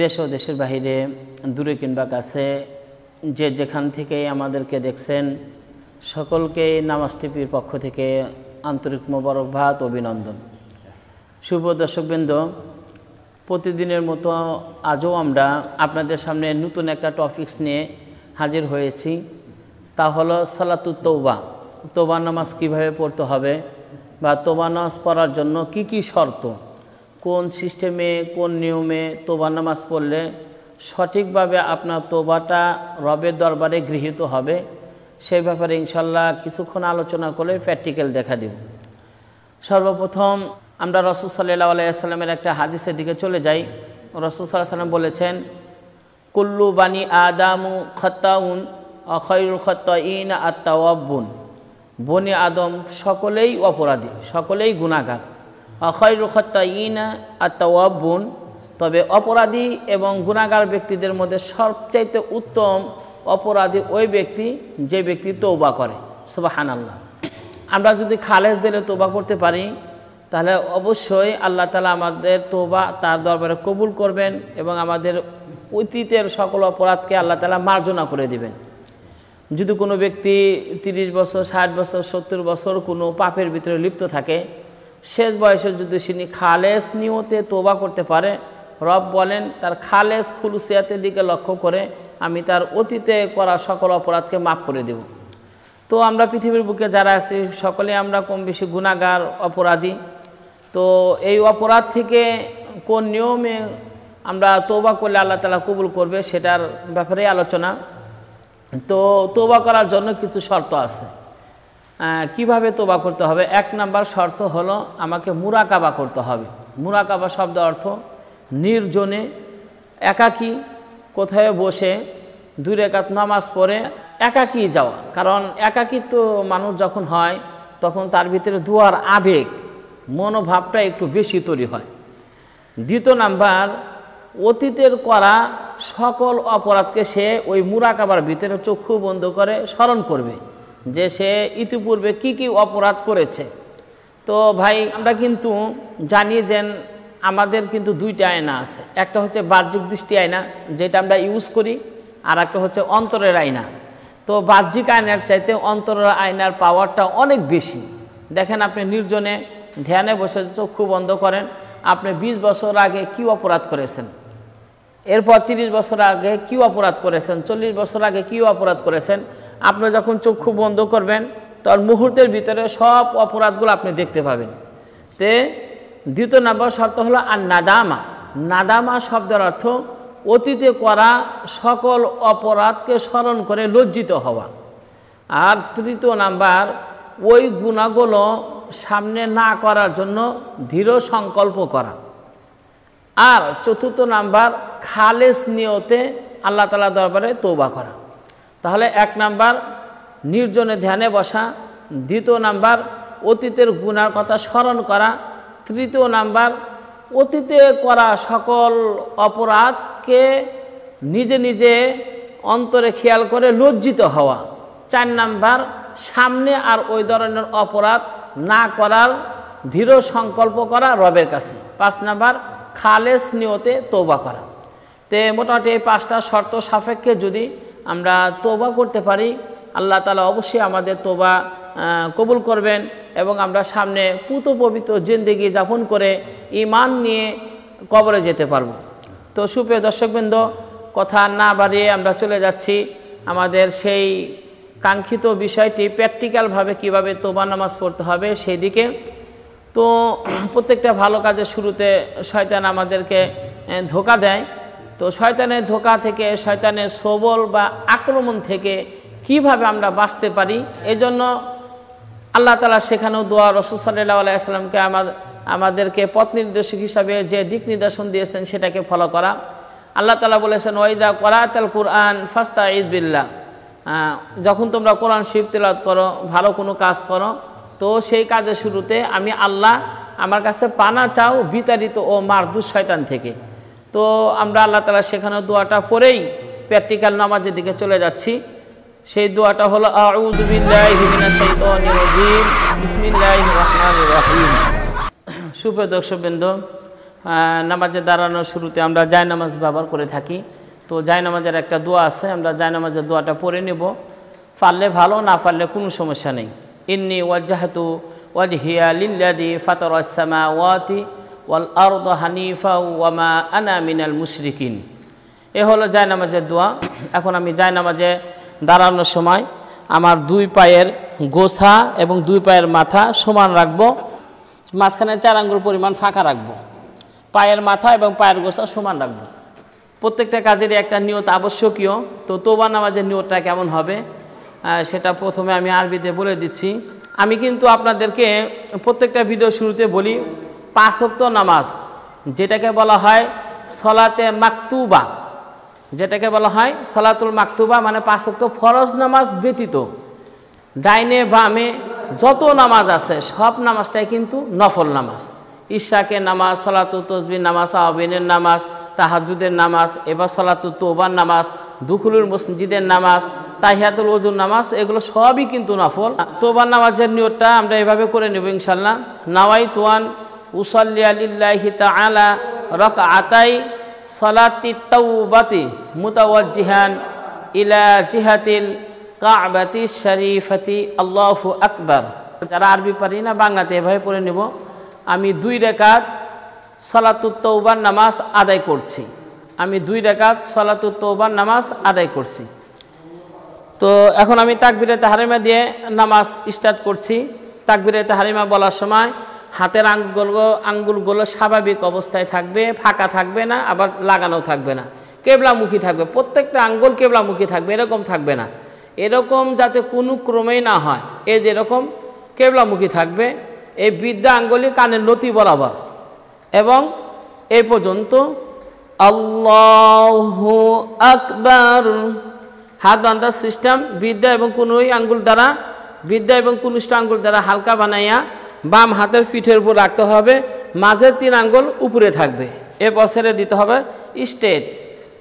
দেশ ও দেশের বাহিরে দূরে কিংবা কাছে যে যেখান থেকে আমাদেরকে দেখছেন সকলকে নামাজ টিপির পক্ষ থেকে আন্তরিক মোবারকভাত অভিনন্দন শুভ দর্শকবৃন্দ প্রতিদিনের মতো আজও আমরা আপনাদের সামনে নতুন একটা টপিক্স নিয়ে হাজির হয়েছি তা হলো সালাতু তৌবা তোবা নামাজ কীভাবে পড়তে হবে বা তোবা নামাজ পড়ার জন্য কি কি শর্ত কোন সিস্টেমে কোন নিয়মে তোবা নামাজ পড়লে সঠিকভাবে আপনার তোবাটা রবের দরবারে গৃহীত হবে সেই ব্যাপারে ইনশাল্লাহ কিছুক্ষণ আলোচনা করে প্র্যাকটিক্যাল দেখা দিব সর্বপ্রথম আমরা রসুল সাল্লাহ আলাইসাল্লামের একটা হাদিসের দিকে চলে যাই রসুল সাল্লাহ সাল্লাম বলেছেন কুল্লু বানি আদামু খত্তাউন অখয়ুল খত্তাইন আত্মাওয়াব্বুন বনি আদম সকলেই অপরাধী সকলেই গুণাগার খয়রুখত্তাইনা আত্মাওয়াবুন তবে অপরাধী এবং গুণাগার ব্যক্তিদের মধ্যে সবচাইতে উত্তম অপরাধী ওই ব্যক্তি যে ব্যক্তি তৌবা করে সুবাহান আল্লাহ আমরা যদি খালেজ দিলে তোবা করতে পারি তাহলে অবশ্যই আল্লাহ তালা আমাদের তৌবা তার দরবারে কবুল করবেন এবং আমাদের অতীতের সকল অপরাধকে আল্লাহ তালা মার্জনা করে দিবেন যদি কোনো ব্যক্তি ৩০ বছর ষাট বছর সত্তর বছর কোনো পাপের ভিতরে লিপ্ত থাকে শেষ বয়সে যদি তিনি খালেস নিয়তে তোবা করতে পারে রব বলেন তার খালেস খুলুসিয়াতের দিকে লক্ষ্য করে আমি তার অতীতে করা সকল অপরাধকে মাফ করে দেব তো আমরা পৃথিবীর বুকে যারা আছি সকলে আমরা কম বেশি গুণাগার অপরাধী তো এই অপরাধ থেকে কোন নিয়মে আমরা তোবা করলে আল্লাহ তালা কবুল করবে সেটার ব্যাপারে আলোচনা তো তোবা করার জন্য কিছু শর্ত আছে কিভাবে তোবা করতে হবে এক নাম্বার শর্ত হলো আমাকে মুরাকাবা করতে হবে মুরাকাবা শব্দ অর্থ নির্জনে একাকি কোথায় বসে দুই রেখাত নামাজ পড়ে একাকি যাওয়া কারণ একাকি তো মানুষ যখন হয় তখন তার ভিতরে দুয়ার আবেগ মনোভাবটা একটু বেশি তৈরি হয় দ্বিতীয় নাম্বার অতীতের করা সকল অপরাধকে সে ওই মুরাকাবার ভিতরে চক্ষু বন্ধ করে স্মরণ করবে যে সে ইতিপূর্বে কি কি অপরাধ করেছে তো ভাই আমরা কিন্তু জানি যে আমাদের কিন্তু দুইটা আয়না আছে একটা হচ্ছে বাহ্যিক দৃষ্টি আয়না যেটা আমরা ইউজ করি আর একটা হচ্ছে অন্তরের আয়না তো বাহ্যিক আয়নার চাইতে অন্তরের আয়নার পাওয়ারটা অনেক বেশি দেখেন আপনি নির্জনে ধ্যানে বসে চক্ষু বন্ধ করেন আপনি ২০ বছর আগে কি অপরাধ করেছেন এরপর তিরিশ বছর আগে কি অপরাধ করেছেন চল্লিশ বছর আগে কি অপরাধ করেছেন আপনি যখন চক্ষু বন্ধ করবেন তখন মুহূর্তের ভিতরে সব অপরাধগুলো আপনি দেখতে পাবেন তে দ্বিতীয় নম্বর শর্ত হলো আর নাদামা নাদামা শব্দের অর্থ অতীতে করা সকল অপরাধকে স্মরণ করে লজ্জিত হওয়া আর তৃতীয় নাম্বার ওই গুণাগুলো সামনে না করার জন্য দৃঢ় সংকল্প করা আর চতুর্থ নাম্বার খালেস নিয়তে আল্লাহ তালা দরবারে তৌবা করা তাহলে এক নাম্বার নির্জনে ধ্যানে বসা দ্বিতীয় নাম্বার অতীতের গুণার কথা স্মরণ করা তৃতীয় নাম্বার অতীতে করা সকল অপরাধকে নিজে নিজে অন্তরে খেয়াল করে লজ্জিত হওয়া চার নাম্বার সামনে আর ওই ধরনের অপরাধ না করার দৃঢ় সংকল্প করা রবের কাছে পাঁচ নাম্বার খালেস নিয়তে তৌবা করা তে মোটামুটি এই পাঁচটা শর্ত সাপেক্ষে যদি আমরা তোবা করতে পারি আল্লাহ তালা অবশ্যই আমাদের তোবা কবুল করবেন এবং আমরা সামনে পুত পবিত্র জিন্দিগি যাপন করে ইমান নিয়ে কবরে যেতে পারবো তো সুপ্রিয় দর্শকবৃন্দ কথা না বাড়িয়ে আমরা চলে যাচ্ছি আমাদের সেই কাঙ্ক্ষিত বিষয়টি প্র্যাকটিক্যালভাবে কিভাবে তোবা নামাজ পড়তে হবে সেই দিকে তো প্রত্যেকটা ভালো কাজের শুরুতে শয়তান আমাদেরকে ধোকা দেয় তো শয়তানের ধোকা থেকে শয়তানের সবল বা আক্রমণ থেকে কিভাবে আমরা বাঁচতে পারি এজন্য আল্লাহ তালা সেখানেও দোয়া সাল্লাহ আলাইসালামকে আমাদের আমাদেরকে পথ নির্দেশক হিসাবে যে দিক নির্দেশন দিয়েছেন সেটাকে ফলো করা আল্লাহ তালা বলেছেন ওয়াইদা করাতাল কুরআন ফাস্তা বিল্লা যখন তোমরা কোরআন শিব তেলাত করো ভালো কোনো কাজ করো তো সেই কাজের শুরুতে আমি আল্লাহ আমার কাছে পানা চাও বিতাড়িত ও মার দুঃশয়তান থেকে তো আমরা আল্লাহ তালা সেখানে দোয়াটা পরেই প্র্যাকটিক্যাল নামাজের দিকে চলে যাচ্ছি সেই দোয়াটা হলো সুপ্রিয় দর্শকবৃন্দ নামাজে দাঁড়ানোর শুরুতে আমরা জায়নামাজ ব্যবহার করে থাকি তো জায়নামাজের একটা দোয়া আছে আমরা জায়নামাজের দোয়াটা পরে নেব পারলে ভালো না পারলে কোনো সমস্যা নেই ইন্নি ওয়াজাহাতু হিয়া লিল্লাদি ফাতর আসসামা ওয়াতি ওয়াল আরদ হানিফা ওয়ামা আনা মিনাল মুশরিকিন এ হলো জায়নামাজের দোয়া এখন আমি জায়নামাজে দাঁড়ানোর সময় আমার দুই পায়ের গোছা এবং দুই পায়ের মাথা সমান রাখব মাঝখানে চার আঙ্গুল পরিমাণ ফাঁকা রাখবো পায়ের মাথা এবং পায়ের গোছা সমান রাখব প্রত্যেকটা কাজেরই একটা নিয়ত আবশ্যকীয় তো তোবা নামাজের নিয়তটা কেমন হবে সেটা প্রথমে আমি আরবিতে বলে দিচ্ছি আমি কিন্তু আপনাদেরকে প্রত্যেকটা ভিডিও শুরুতে বলি পাঁচ নামাজ যেটাকে বলা হয় সলাতে মাকতুবা যেটাকে বলা হয় সলাতুল মাকতুবা মানে পাঁচ ফরজ নামাজ ব্যতীত ডাইনে বামে যত নামাজ আছে সব নামাজটাই কিন্তু নফল নামাজ ঈশাকের নামাজ সলাতু তসবির নামাজ আহবিনের নামাজ তাহাজুদের নামাজ এবার সলাতু তোবার নামাজ দুখুলুর মসজিদের নামাজ তাহিয়াতুল ওজুর নামাজ এগুলো সবই কিন্তু নফল তোবার নামাজের নিয়োগটা আমরা এভাবে করে নেব ইনশাল্লাহ নাওয়াই তোয়ান উসল্লি আলিল্লাহি তালা রক আতাই সলাতি তৌবাতি মুতাওয়িহান ইলা জিহাতিল কাবাতি শরীফতি আল্লাহ আকবর যারা আরবি পারি না বাংলাতে এভাবে পড়ে নেব আমি দুই রেখাত সলাতুত্তৌবার নামাজ আদায় করছি আমি দুই রেখাত সলাতুত্তৌবার নামাজ আদায় করছি তো এখন আমি তাকবিরে তাহারিমা দিয়ে নামাজ স্টার্ট করছি তাকবিরে তাহারিমা বলার সময় হাতের আঙ্গুলগুলো আঙ্গুলগুলো স্বাভাবিক অবস্থায় থাকবে ফাঁকা থাকবে না আবার লাগানো থাকবে না কেবলামুখী থাকবে প্রত্যেকটা আঙ্গুল কেবলামুখী থাকবে এরকম থাকবে না এরকম যাতে কোনো ক্রমেই না হয় এ যেরকম কেবলামুখী থাকবে এই বিদ্যা আঙ্গুলি কানের নতি বরাবর এবং এ পর্যন্ত আল্লাহ আকবর হাত বান্ধার সিস্টেম বিদ্যা এবং কোনো আঙ্গুল দ্বারা বিদ্যা এবং কোনো আঙ্গুল দ্বারা হালকা বানাইয়া বাম হাতের পিঠের উপর রাখতে হবে মাঝের তিন আঙ্গুল উপরে থাকবে এ বছরে দিতে হবে স্টেট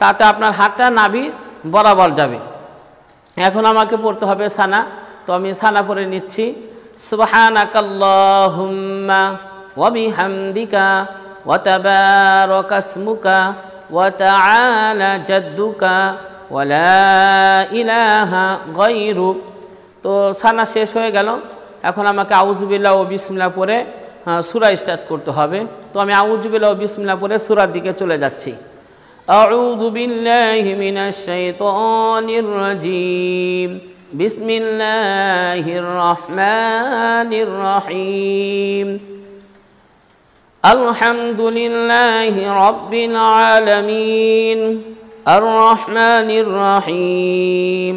তাতে আপনার হাতটা নাবি বরাবর যাবে এখন আমাকে পড়তে হবে সানা তো আমি সানা পরে নিচ্ছি সুবাহানাকাল্লাহুম্মা জাদ্দুকা তো সানা শেষ হয়ে গেল এখন আমাকে আউজবিল্লা ও বিসমিল্লা পরে সুরা স্টার্ট করতে হবে তো আমি আউজবিল্লা ও বিসমিল্লা পরে সুরার দিকে চলে যাচ্ছি أعوذ بالله من الشيطان الرجيم بسم الله الرحمن الرحيم الحمد لله رب العالمين الرحمن الرحيم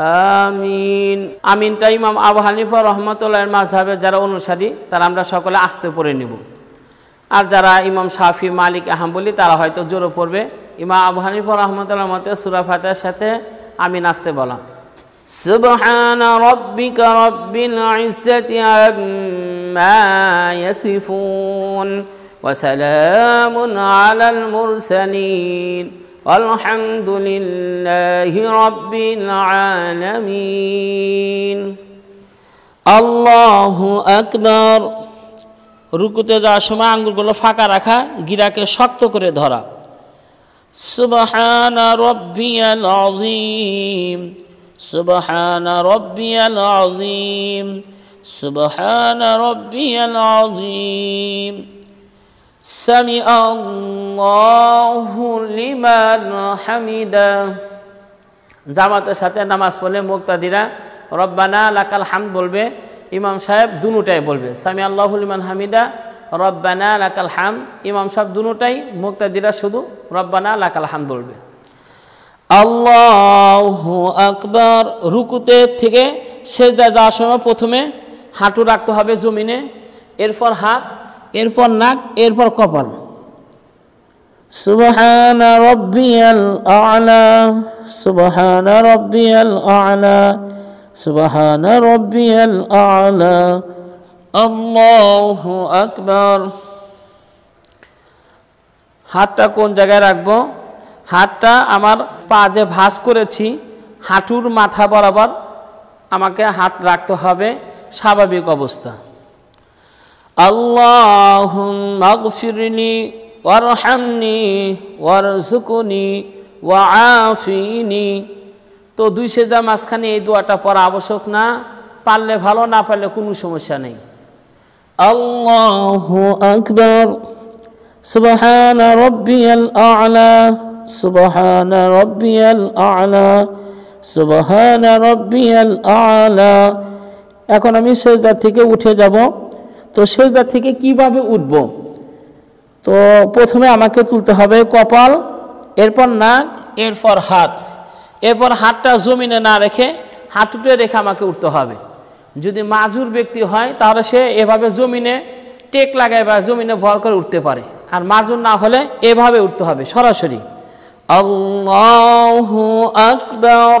আমিন আমিনটা ইমাম আবু হানিফা রহমতুল্লাহ মাঝহাবের যারা অনুসারী তারা আমরা সকলে আস্তে পড়ে নেব আর যারা ইমাম শাফি মালিক বলি তারা হয়তো জোরও পড়বে ইমাম আবু হানিফা রহমতুল্লাহ মতে সুরাফাতের সাথে আমিন আসতে বলা سبحان ربك رب العزة عما يصفون وسلام على المرسلين الحمد لله رب العالمين الله أكبر রুকুতে যাওয়ার সময় আঙ্গুলগুলো ফাঁকা রাখা গিরাকে শক্ত করে ধরা সুবহান রব্বিয়াল আজিম সুবহান রব্বিয়াল আজিম সুবহান রব্বিয়াল আজিম سمع الله লিমান হামিদা জামাতের সাথে নামাজ পড়লে মুক্তাদিরা রব্বানা লাকাল হাম বলবে ইমাম সাহেব দুটাই বলবে সামি আল্লাহুলিমান হামিদা রব্বানা লাকাল হাম ইমাম সাহেব দুটাই মুক্তাদিরা শুধু রব্বানা লাকাল হাম বলবে আল্লাহ আকবর রুকুতে থেকে সেজদা যাওয়ার সময় প্রথমে হাঁটু রাখতে হবে জমিনে এরপর হাত এরপর নাক এরপর কপাল সুবহান রব্বিয়াল আলা সুবহান রব্বিয়াল আলা সুবহান রব্বিয়াল আলা আল্লাহু আকবার হাতটা কোন জায়গায় রাখবো হাতটা আমার পা যে ভাঁজ করেছি হাঁটুর মাথা বরাবর আমাকে হাত রাখতে হবে স্বাভাবিক অবস্থা اللهم اغفر لي وارحمني وارزقني وعافيني তো দুই সেজা মাঝখানে এই দোয়াটা পড়া আবশ্যক না পারলে ভালো না পারলে কোনো সমস্যা নেই আল্লাহু আকবার সুবহান রব্বিয়াল আ'লা সুবহান রব্বিয়াল আ'লা সুবহান রব্বিয়াল আ'লা এখন আমি সেজদা থেকে উঠে যাব তো সেজদা থেকে কিভাবে উঠব তো প্রথমে আমাকে তুলতে হবে কপাল এরপর নাক এরপর হাত এরপর হাতটা জমিনে না রেখে হাঁটুটে রেখে আমাকে উঠতে হবে যদি মাজুর ব্যক্তি হয় তাহলে সে এভাবে জমিনে টেক লাগায় বা জমিনে ভর করে উঠতে পারে আর মাজুর না হলে এভাবে উঠতে হবে সরাসরি আল্লাহ আকবর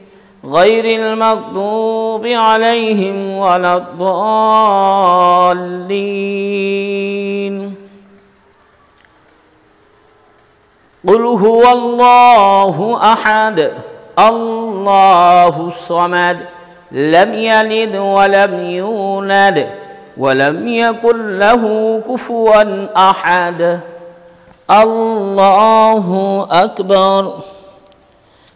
غير المغضوب عليهم ولا الضالين قل هو الله احد الله الصمد لم يلد ولم يولد ولم يكن له كفوا احد الله اكبر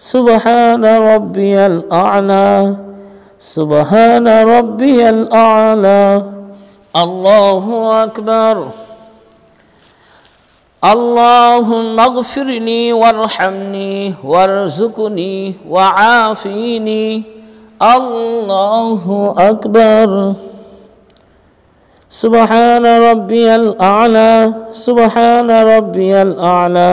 سبحان ربي الأعلى سبحان ربي الأعلى الله أكبر اللهم اغفرني وارحمني وارزقني وعافيني الله أكبر سبحان ربي الأعلى سبحان ربي الأعلى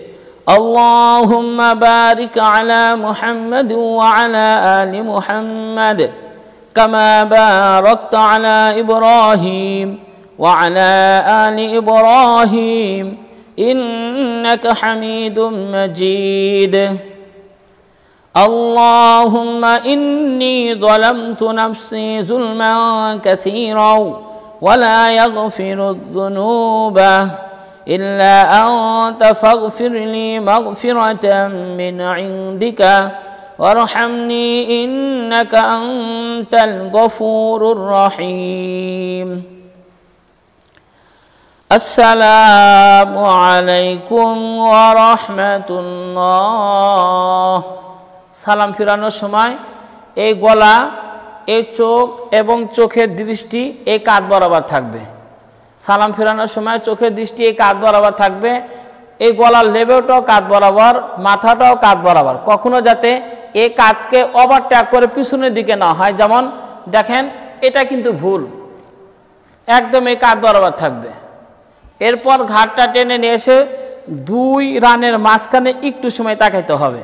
اللهم بارك على محمد وعلى ال محمد كما باركت على ابراهيم وعلى ال ابراهيم انك حميد مجيد اللهم اني ظلمت نفسي ظلما كثيرا ولا يغفر الذنوب إلا أنت فاغفر لي مغفرة من عندك وارحمني إنك أنت الغفور الرحيم السلام عليكم ورحمة الله সালাম ফিরানোর সময় এই গলা এই চোখ এবং চোখের দৃষ্টি এই কাত বরাবর থাকবে সালাম ফেরানোর সময় চোখের দৃষ্টি এই কাঁধ বরাবর থাকবে এই গলার লেবেটাও কাঁধ বরাবর মাথাটাও কাঁধ বরাবর কখনো যাতে এই কাঁধকে ওভারট্যাক করে পিছনের দিকে না হয় যেমন দেখেন এটা কিন্তু ভুল একদম এই কাঁধ বরাবর থাকবে এরপর ঘাটটা টেনে নিয়ে এসে দুই রানের মাঝখানে একটু সময় তাকাইতে হবে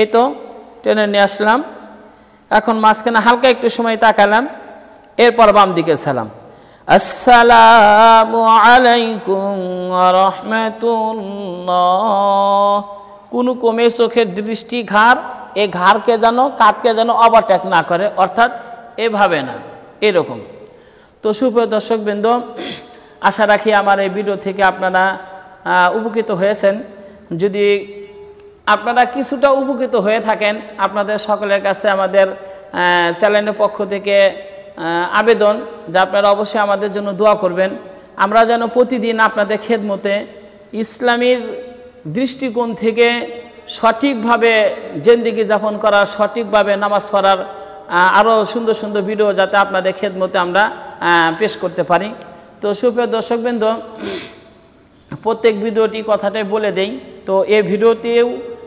এই তো টেনে নিয়ে আসলাম এখন মাঝখানে হালকা একটু সময় তাকালাম এরপর বাম দিকে সালাম আসসালামু আলাইকুম রহমতুল্লাহ কোনো কমে চোখের দৃষ্টি ঘাড় এ ঘাড়কে যেন কাতকে যেন ওভারটেক না করে অর্থাৎ এভাবে না এরকম তো সুপ্রিয় দর্শকবৃন্দ আশা রাখি আমার এই ভিডিও থেকে আপনারা উপকৃত হয়েছেন যদি আপনারা কিছুটা উপকৃত হয়ে থাকেন আপনাদের সকলের কাছে আমাদের চ্যানেলের পক্ষ থেকে আবেদন যা আপনারা অবশ্যই আমাদের জন্য দোয়া করবেন আমরা যেন প্রতিদিন আপনাদের খেদমতে ইসলামীর দৃষ্টিকোণ থেকে সঠিকভাবে জেন্দিগি যাপন করার সঠিকভাবে নামাজ পড়ার আরও সুন্দর সুন্দর ভিডিও যাতে আপনাদের খেদমতে আমরা পেশ করতে পারি তো সুপ্রিয় দর্শকবৃন্দ প্রত্যেক ভিডিওটি কথাটাই বলে দেই তো এই ভিডিওটিও